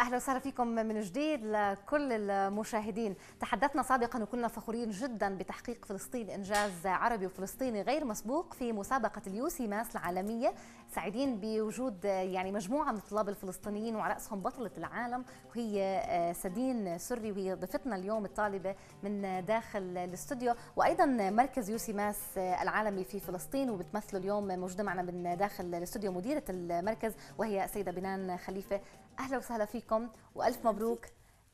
اهلا وسهلا فيكم من جديد لكل المشاهدين تحدثنا سابقا وكنا فخورين جدا بتحقيق فلسطين انجاز عربي وفلسطيني غير مسبوق في مسابقه اليوسي ماس العالميه سعيدين بوجود يعني مجموعه من الطلاب الفلسطينيين وعلى راسهم بطله العالم وهي سدين سري وهي ضيفتنا اليوم الطالبه من داخل الاستوديو وايضا مركز يوسي ماس العالمي في فلسطين وبتمثله اليوم موجوده معنا من داخل الاستوديو مديره المركز وهي السيده بنان خليفه اهلا وسهلا فيكم والف مبروك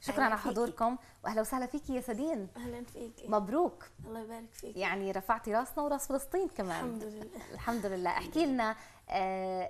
شكرا على حضوركم واهلا وسهلا فيكي يا سدين اهلا فيكي مبروك الله يبارك فيك يعني رفعتي راسنا وراس فلسطين كمان الحمد لله الحمد لله احكي لنا آه،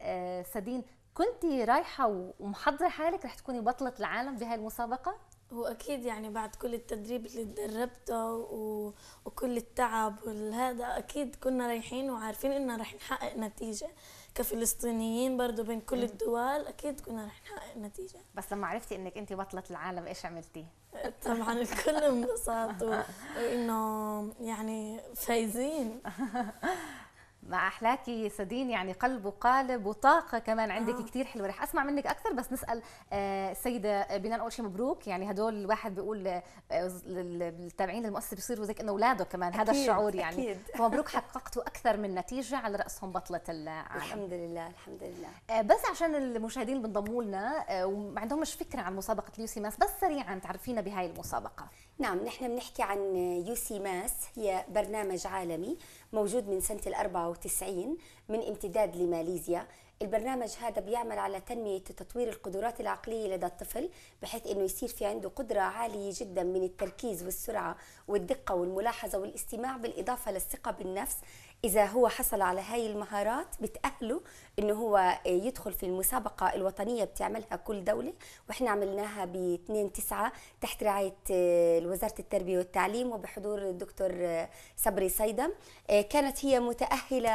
آه، سدين كنت رايحه ومحضره حالك رح تكوني بطله العالم بهاي المسابقه واكيد يعني بعد كل التدريب اللي تدربته و... وكل التعب والهذا أكيد كنا رايحين وعارفين إننا رح نحقق نتيجة كفلسطينيين برضه بين كل الدول أكيد كنا رح نحقق نتيجة بس لما عرفتي إنك أنت بطلة العالم إيش عملتي؟ طبعا الكل انبسط وإنه يعني فايزين مع احلاكي سدين يعني قلب وقالب وطاقه كمان عندك آه. كثير حلوه رح اسمع منك اكثر بس نسال آه، السيده بنان اول شيء مبروك يعني هدول الواحد بيقول التابعين آه، للمؤسسه بيصيروا زي كانه اولاده كمان أكيد. هذا الشعور يعني أكيد. فمبروك حققتوا اكثر من نتيجه على راسهم بطله العالم الحمد لله الحمد لله آه، بس عشان المشاهدين اللي بنضموا لنا وما عندهمش فكره عن مسابقه اليوسي ماس بس سريعا تعرفينا بهاي المسابقه نعم نحن بنحكي عن يوسي ماس هي برنامج عالمي موجود من سنة الأربعة وتسعين من امتداد لماليزيا البرنامج هذا بيعمل على تنمية وتطوير القدرات العقلية لدى الطفل بحيث أنه يصير في عنده قدرة عالية جدا من التركيز والسرعة والدقة والملاحظة والاستماع بالإضافة للثقة بالنفس اذا هو حصل على هاي المهارات بتاهله انه هو يدخل في المسابقه الوطنيه بتعملها كل دوله واحنا عملناها ب 2 9 تحت رعايه آه، وزاره التربيه والتعليم وبحضور الدكتور آه، صبري صيدم آه، كانت هي متاهله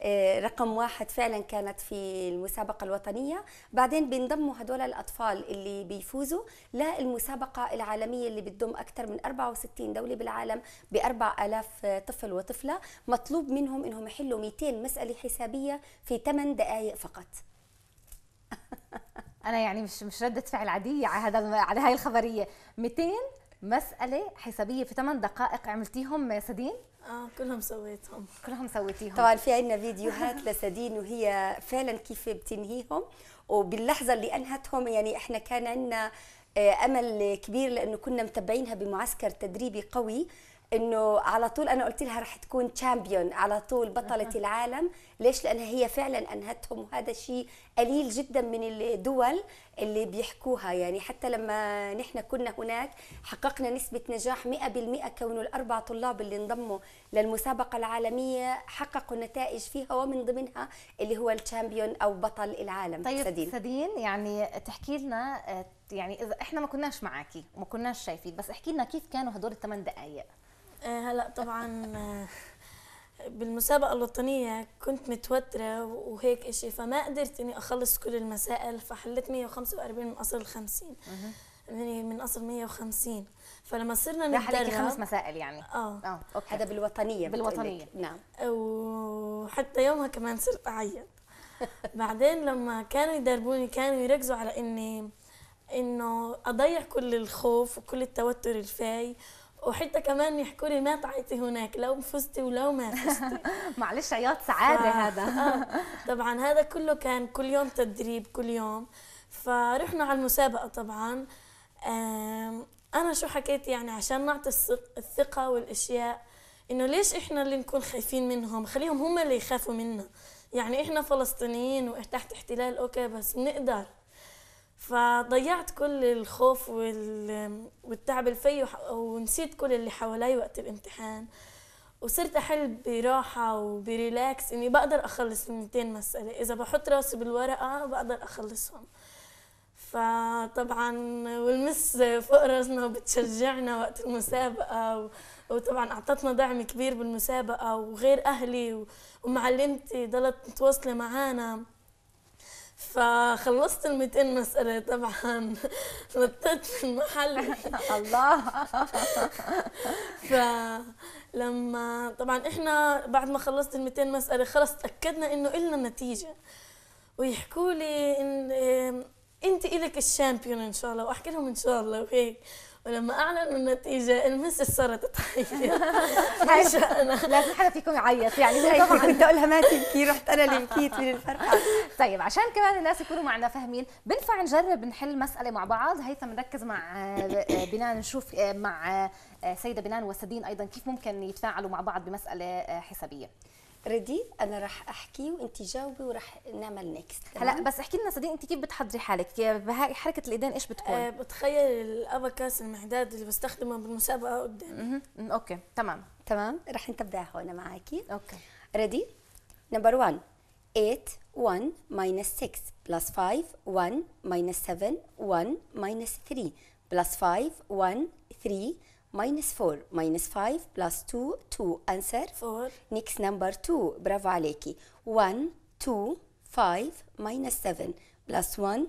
آه، رقم واحد فعلا كانت في المسابقة الوطنية بعدين بينضموا هدول الأطفال اللي بيفوزوا للمسابقة العالمية اللي بتضم أكثر من 64 دولة بالعالم ب 4000 طفل وطفلة مطلوب منهم إنهم يحلوا 200 مسألة حسابية في 8 دقائق فقط انا يعني مش مش رده فعل عاديه على هذا على هاي الخبريه 200 مساله حسابيه في 8 دقائق عملتيهم سدين آه، كلهم سويتهم كلهم سويتيهم طبعا في عندنا فيديوهات لسدين وهي فعلا كيف بتنهيهم وباللحظه اللي انهتهم يعني احنا كان عندنا آه، امل كبير لانه كنا متابعينها بمعسكر تدريبي قوي انه على طول انا قلت لها رح تكون تشامبيون على طول بطله العالم ليش لانها هي فعلا انهتهم وهذا شيء قليل جدا من الدول اللي بيحكوها يعني حتى لما نحن كنا هناك حققنا نسبه نجاح 100% كونه الاربع طلاب اللي انضموا للمسابقه العالميه حققوا نتائج فيها ومن ضمنها اللي هو التشامبيون او بطل العالم طيب سدين, سدين يعني تحكي لنا يعني اذا احنا ما كناش معاكي وما كناش شايفين بس احكي لنا كيف كانوا هدول الثمان دقائق آه، هلا طبعا آه، بالمسابقة الوطنية كنت متوترة وهيك إشي فما قدرت إني أخلص كل المسائل فحليت 145 من أصل 50 يعني من اصل 150 فلما صرنا نتدرب خمس مسائل يعني اه اه اوكي هذا بالوطنيه بالوطنيه نعم وحتى يومها كمان صرت اعيط بعدين لما كانوا يدربوني كانوا يركزوا على اني انه اضيع كل الخوف وكل التوتر الفاي وحتى كمان يحكوا لي ما تعيطي هناك لو فزتي ولو ما فزتي معلش عياط سعاده ف... هذا آه. طبعا هذا كله كان كل يوم تدريب كل يوم فرحنا على المسابقه طبعا انا شو حكيت يعني عشان نعطي الثقه والاشياء انه ليش احنا اللي نكون خايفين منهم خليهم هم اللي يخافوا منا يعني احنا فلسطينيين وتحت احتلال اوكي بس بنقدر فضيعت كل الخوف والتعب اللي ونسيت كل اللي حوالي وقت الامتحان وصرت احل براحه وبريلاكس اني بقدر اخلص ال 200 مساله اذا بحط راسي بالورقه بقدر اخلصهم فطبعا والمس فوق راسنا وبتشجعنا وقت المسابقه وطبعا اعطتنا دعم كبير بالمسابقه وغير اهلي ومعلمتي ضلت متواصله معانا فخلصت ال 200 مسألة طبعا نطيت في المحل الله فلما طبعا احنا بعد ما خلصت ال 200 مسألة خلص تأكدنا انه إلنا نتيجه ويحكوا لي ان إيه، انت إلك الشامبيون ان شاء الله واحكي لهم ان شاء الله وهيك ولما اعلنوا النتيجه المس صارت تعيط مش انا لازم حدا فيكم يعيط يعني أيوة. طبعا بدي اقولها لها ما تبكي رحت انا اللي بكيت من الفرحه طيب عشان كمان الناس يكونوا معنا فاهمين بنفع نجرب نحل مساله مع بعض هيثم نركز مع آه، آه، بنان نشوف آه، مع سيده بنان وسدين ايضا كيف ممكن يتفاعلوا مع بعض بمساله حسابيه ريدي انا راح احكي وانت جاوبي وراح نعمل نيكست هلا بس احكي لنا صديق انت كيف بتحضري حالك حركه الايدين ايش بتكون أه بتخيل الابكاس المعداد اللي بستخدمه بالمسابقه قدام اوكي تمام تمام راح نتبع هون معاكي اوكي ريدي نمبر 1 8 1 6 بلس 5 1 7 1 3 بلس 5 1 3 minus 4 minus 5 plus 2 2 answer 4 next number 2 برافو عليكي 1 2 5 minus 7 plus 1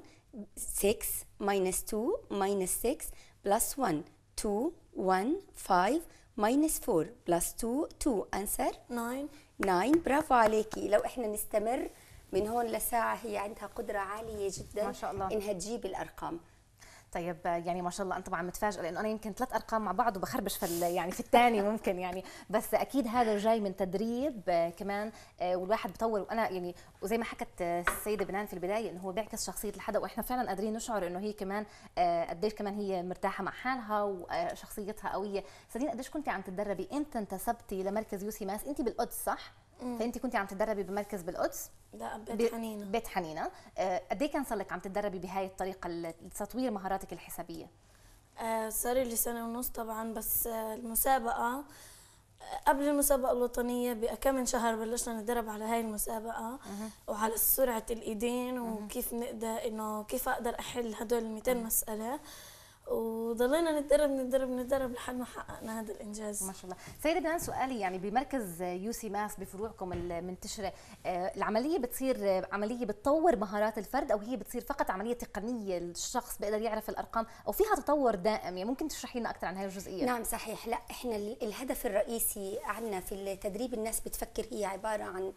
6 minus 2 minus 6 plus 1 2 1 5 minus 4 plus 2 2 answer 9 9 برافو عليكي لو احنا نستمر من هون لساعة هي عندها قدرة عالية جدا ما شاء الله انها تجيب الارقام طيب يعني ما شاء الله انت طبعا متفاجئه لانه انا يمكن ثلاث ارقام مع بعض وبخربش في يعني في الثاني ممكن يعني بس اكيد هذا جاي من تدريب آه، كمان آه، والواحد بطور وانا يعني وزي ما حكت السيده بنان في البدايه انه هو بيعكس شخصيه الحدا واحنا فعلا قادرين نشعر انه هي كمان آه، قديش كمان هي مرتاحه مع حالها وشخصيتها قويه سدين قديش كنت عم تتدربي انت انتسبتي لمركز يوسي ماس انت بالقدس صح فانت كنت عم تتدربي بمركز بالقدس لا ببيت حنينه بيت حنينه آه، قد ايه كان صار لك عم تتدربي بهاي الطريقه لتطوير مهاراتك الحسابيه آه، صار لي سنه ونص طبعا بس آه، المسابقه قبل المسابقة الوطنية بكم من شهر بلشنا نتدرب على هاي المسابقة وعلى سرعة الإيدين وكيف نقدر إنه كيف أقدر أحل هدول 200 مسألة وضلينا نتدرب نتدرب نتدرب لحد ما حققنا هذا الانجاز ما شاء الله سيده بنان سؤالي يعني بمركز يو سي ماس بفروعكم المنتشره آه، العمليه بتصير آه، عمليه بتطور مهارات الفرد او هي بتصير فقط عمليه تقنيه الشخص بيقدر يعرف الارقام او فيها تطور دائم يعني ممكن تشرحي لنا اكثر عن هذه الجزئيه نعم صحيح لا احنا الهدف الرئيسي عندنا في تدريب الناس بتفكر هي عباره عن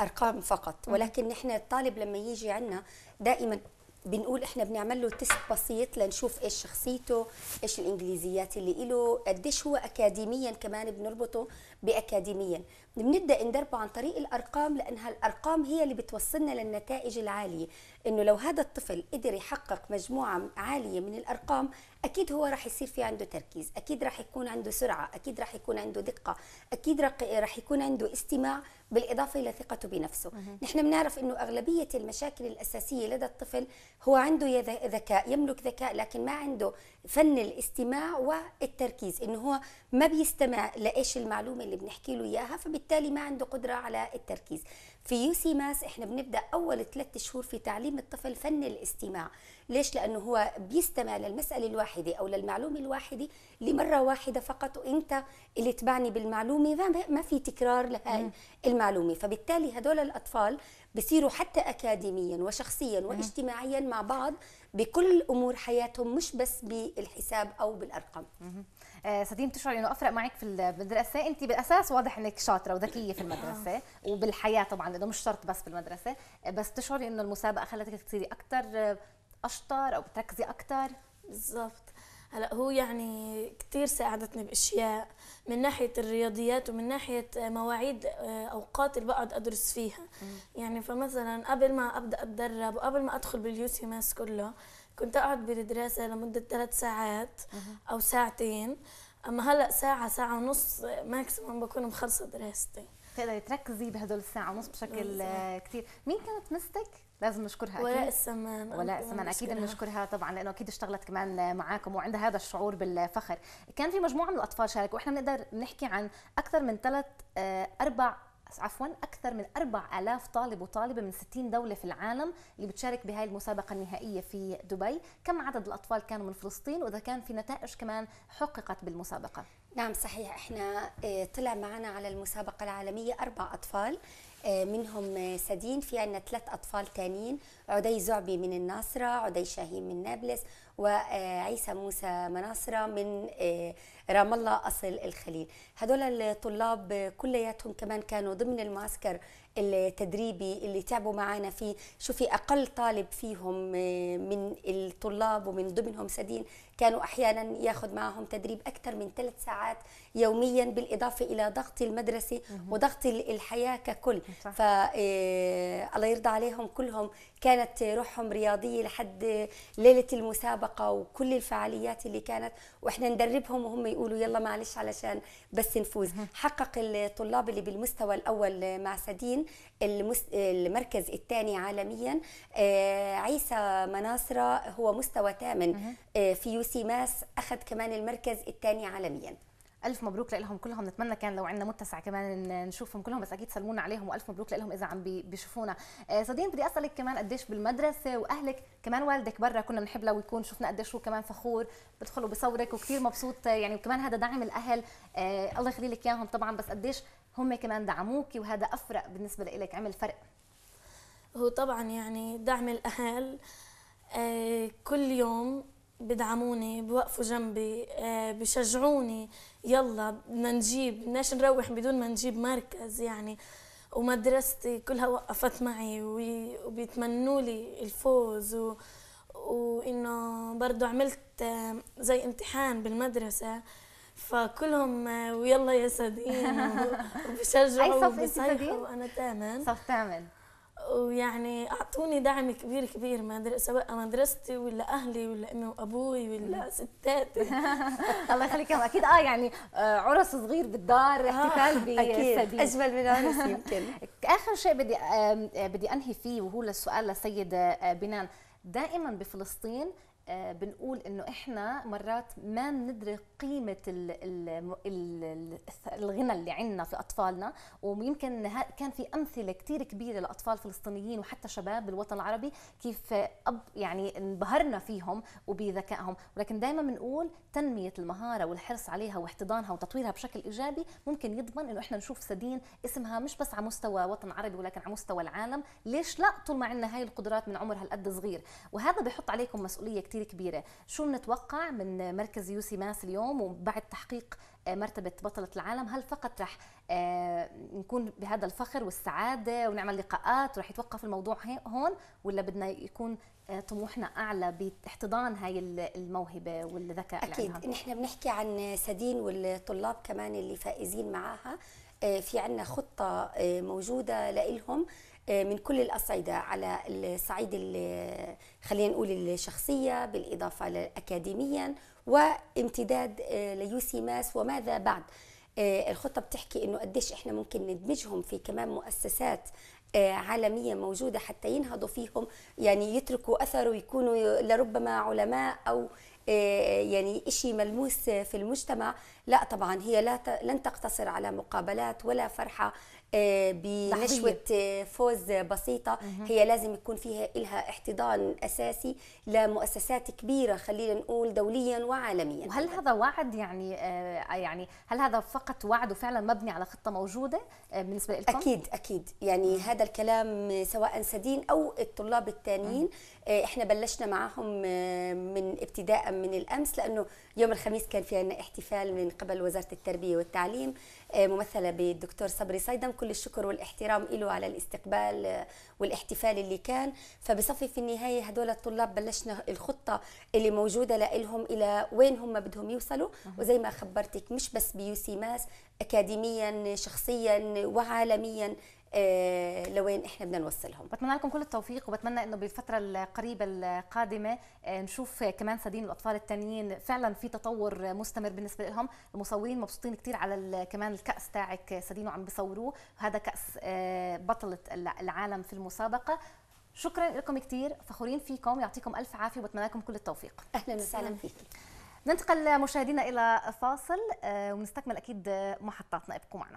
ارقام فقط ولكن نحن الطالب لما يجي عندنا دائما بنقول احنا بنعمل له تيست بسيط لنشوف ايش شخصيته ايش الانجليزيات اللي له قديش هو اكاديميا كمان بنربطه باكاديميا بنبدا ندربه عن طريق الارقام لانها الارقام هي اللي بتوصلنا للنتائج العاليه انه لو هذا الطفل قدر يحقق مجموعه عاليه من الارقام اكيد هو راح يصير في عنده تركيز اكيد راح يكون عنده سرعه اكيد راح يكون عنده دقه اكيد راح يكون عنده استماع بالاضافه الى ثقته بنفسه نحن بنعرف انه اغلبيه المشاكل الاساسيه لدى الطفل هو عنده ذكاء يملك ذكاء لكن ما عنده فن الاستماع والتركيز انه هو ما بيستمع لايش المعلومه اللي بنحكي له اياها فبالتالي وبالتالي ما عنده قدرة على التركيز في يو سي ماس احنا بنبدا اول ثلاثة شهور في تعليم الطفل فن الاستماع ليش لانه هو بيستمع للمساله الواحده او للمعلومه الواحده لمره واحده فقط وانت اللي تبعني بالمعلومه ما في تكرار لهاي المعلومه فبالتالي هدول الاطفال بصيروا حتى اكاديميا وشخصيا واجتماعيا مع بعض بكل امور حياتهم مش بس بالحساب او بالارقام آه، سديم تشعر انه افرق معك في المدرسه انت بالاساس واضح انك شاطره وذكيه في المدرسه آه. وبالحياه طبعا ده مش شرط بس في المدرسه بس تشعري انه المسابقه خلتك تصيري اكثر اشطر او بتركزي اكثر بالضبط هلا هو يعني كثير ساعدتني باشياء من ناحيه الرياضيات ومن ناحيه مواعيد آه، اوقات اللي بقعد ادرس فيها يعني فمثلا قبل ما ابدا اتدرب وقبل ما ادخل باليو سي ماس كله كنت اقعد بالدراسه لمده ثلاث ساعات او ساعتين اما هلا ساعه ساعه ونص ماكسيموم آه، بكون مخلصه دراستي تقدري تركزي بهدول الساعه ونص بشكل كثير مين كانت مستك لازم نشكرها اكيد ولاء السمان ولاء السمان اكيد بنشكرها طبعا لانه اكيد اشتغلت كمان معاكم وعندها هذا الشعور بالفخر كان في مجموعه من الاطفال شاركوا واحنا بنقدر نحكي عن اكثر من ثلاث آه، اربع عفوا اكثر من 4000 طالب وطالبه من 60 دوله في العالم اللي بتشارك بهاي المسابقه النهائيه في دبي كم عدد الاطفال كانوا من فلسطين واذا كان في نتائج كمان حققت بالمسابقه نعم صحيح احنا آه، طلع معنا على المسابقه العالميه اربع اطفال آه، منهم آه، سدين في عندنا ثلاث اطفال ثانيين عدي زعبي من الناصره عدي شاهين من نابلس وعيسى موسى مناصره من آه، رام الله اصل الخليل هدول الطلاب كلياتهم كمان كانوا ضمن المعسكر التدريبي اللي تعبوا معنا فيه شوفي اقل طالب فيهم آه، من الطلاب ومن ضمنهم سدين كانوا احيانا ياخذ معهم تدريب اكثر من ثلاث ساعات يوميا بالاضافه الى ضغط المدرسه وضغط الحياه ككل فالله آه، يرضى عليهم كلهم كانت روحهم رياضيه لحد ليله المسابقه المسابقه وكل الفعاليات اللي كانت واحنا ندربهم وهم يقولوا يلا معلش علشان بس نفوز حقق الطلاب اللي بالمستوى الاول مع سدين المس... المركز الثاني عالميا آه، عيسى مناصره هو مستوى ثامن آه، في يو سي ماس اخذ كمان المركز الثاني عالميا الف مبروك لهم كلهم نتمنى كان لو عندنا متسع كمان نشوفهم كلهم بس اكيد سلمونا عليهم والف مبروك لهم اذا عم بيشوفونا آه، صديق بدي اسالك كمان قديش بالمدرسه واهلك كمان والدك برا كنا بنحب لو يكون شفنا قديش هو كمان فخور بدخل وبصورك وكثير مبسوط آه، يعني وكمان هذا دعم الاهل آه، الله يخلي لك اياهم طبعا بس قديش هم كمان دعموكي وهذا افرق بالنسبه لك عمل فرق هو طبعا يعني دعم الاهل كل يوم بدعموني بوقفوا جنبي آه، بشجعوني يلا بدنا نجيب بدناش نروح بدون ما نجيب مركز يعني ومدرستي كلها وقفت معي وبيتمنوا لي الفوز و... وانه برضه عملت آه، زي امتحان بالمدرسه فكلهم آه، ويلا يا صديق وبشجعوا اي صف انت وانا ثامن صف ثامن ويعني اعطوني دعم كبير كبير ادري سواء مدرستي ولا اهلي ولا امي وابوي ولا ستاتي الله يخليك اكيد اه يعني آه، عرس صغير بالدار آه، احتفال بالسبيل اجمل من عرس يمكن اخر شيء بدي بدي انهي فيه وهو للسؤال للسيده آه، بنان دائما بفلسطين آه، بنقول انه احنا مرات ما بندرك قيمه ال ال ال الغنى اللي عندنا في اطفالنا ويمكن كان في امثله كثير كبيره لاطفال فلسطينيين وحتى شباب بالوطن العربي كيف أب يعني انبهرنا فيهم وبذكائهم ولكن دائما بنقول تنميه المهاره والحرص عليها واحتضانها وتطويرها بشكل ايجابي ممكن يضمن انه احنا نشوف سدين اسمها مش بس على مستوى وطن عربي ولكن على مستوى العالم ليش لا طول ما عندنا هاي القدرات من عمر هالقد صغير وهذا بحط عليكم مسؤوليه كتير كثير كبيرة شو بنتوقع من مركز يوسي ماس اليوم وبعد تحقيق آه، مرتبة بطلة العالم هل فقط رح آه، نكون بهذا الفخر والسعادة ونعمل لقاءات ورح يتوقف الموضوع هون ولا بدنا يكون آه، طموحنا أعلى باحتضان هاي الموهبة والذكاء أكيد نحن بنحكي عن سدين والطلاب كمان اللي فائزين معاها في عنا خطة موجودة لإلهم آه، من كل الأصعدة على الصعيد خلينا نقول الشخصية بالإضافة أكاديميا وامتداد آه، ليوسي ماس وماذا بعد آه، الخطة بتحكي إنه قديش إحنا ممكن ندمجهم في كمان مؤسسات عالمية موجودة حتى ينهضوا فيهم يعني يتركوا أثر ويكونوا لربما علماء أو يعني إشي ملموس في المجتمع لا طبعا هي لا لن تقتصر على مقابلات ولا فرحة آه، بنشوة فوز بسيطة هي لازم يكون فيها إلها احتضان أساسي لمؤسسات كبيرة خلينا نقول دوليا وعالميا وهل هذا وعد يعني آه، يعني هل هذا فقط وعد وفعلا مبني على خطة موجودة آه، بالنسبة لكم؟ أكيد أكيد يعني هذا الكلام سواء سدين أو الطلاب الثانيين آه، احنا بلشنا معاهم آه، من ابتداء من الامس لانه يوم الخميس كان في عندنا احتفال من قبل وزاره التربيه والتعليم آه، ممثله بالدكتور صبري صيدم كل الشكر والاحترام له على الاستقبال والاحتفال اللي كان فبصفي في النهايه هدول الطلاب بلشنا الخطه اللي موجوده لهم الى وين هم بدهم يوصلوا وزي ما خبرتك مش بس بيو سي ماس اكاديميا شخصيا وعالميا آه، لوين احنا بدنا نوصلهم بتمنى لكم كل التوفيق وبتمنى انه بالفتره القريبه القادمه آه، نشوف كمان سدين الاطفال الثانيين فعلا في تطور مستمر بالنسبه لهم المصورين مبسوطين كثير على كمان الكاس تاعك سدين وعم بيصوروه هذا كاس آه، بطله العالم في المسابقه شكرا لكم كثير فخورين فيكم يعطيكم الف عافيه وبتمنى لكم كل التوفيق اهلا وسهلا فيك ننتقل مشاهدينا الى فاصل ونستكمل اكيد محطاتنا ابقوا معنا